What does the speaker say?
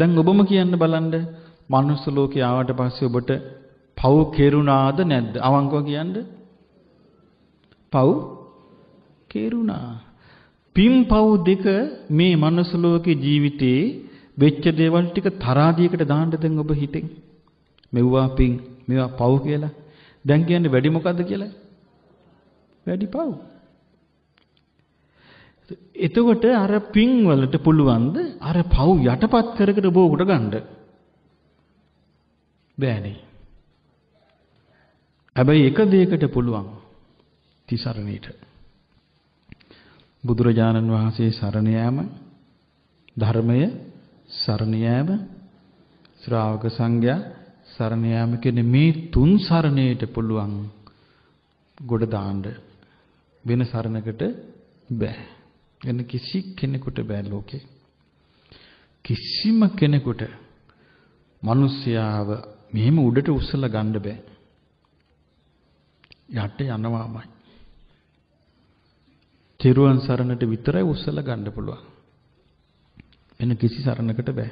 දැන් ඔබම කියන්න බලන්න මනුස්ස ලෝකේ ආවට පස්සේ ඔබට පව් කෙරුණාද නැද්ද? අවංකව කියන්න. පව් කෙරුණා. පින් පව් දෙක මේ මනුස්ස ලෝකේ ජීවිතේ වෙච්ච දේවල් ටික තරාදියකට දාන්න දැන් ඔබ හිතෙන්. මෙව්වා පින්, මේවා පව් කියලා. දැන් කියන්නේ වැඩි මොකද්ද කියලා? වැඩි පව්. එතකොට අර පින් වලට පුළුවන්ද අර පව් යටපත් කරකට බෝකට ගන්න? බෑනේ. හැබැයි එක දෙයකට පුළුවන්. තිසරණීට. බුදුරජාණන් වහන්සේ සරණ යාම ධර්මය සරණ යාම ශ්‍රාවක සංඝයා සරණ යාම කියන මේ තුන් සරණයට පුළුවන් ගොඩ දාන්න වෙන සරණකට බෑ වෙන කිසි කෙනෙකුට බෑ ලෝකේ. කිසිම කෙනෙකුට මිනිස්යාව මෙහෙම උඩට උස්සලා ගන්න බෑ. යට යනවාමයි. තිරුවන් සරණට විතරයි උස්සලා ගන්න පුළුවන්. වෙන කිසි සරණකට බෑ.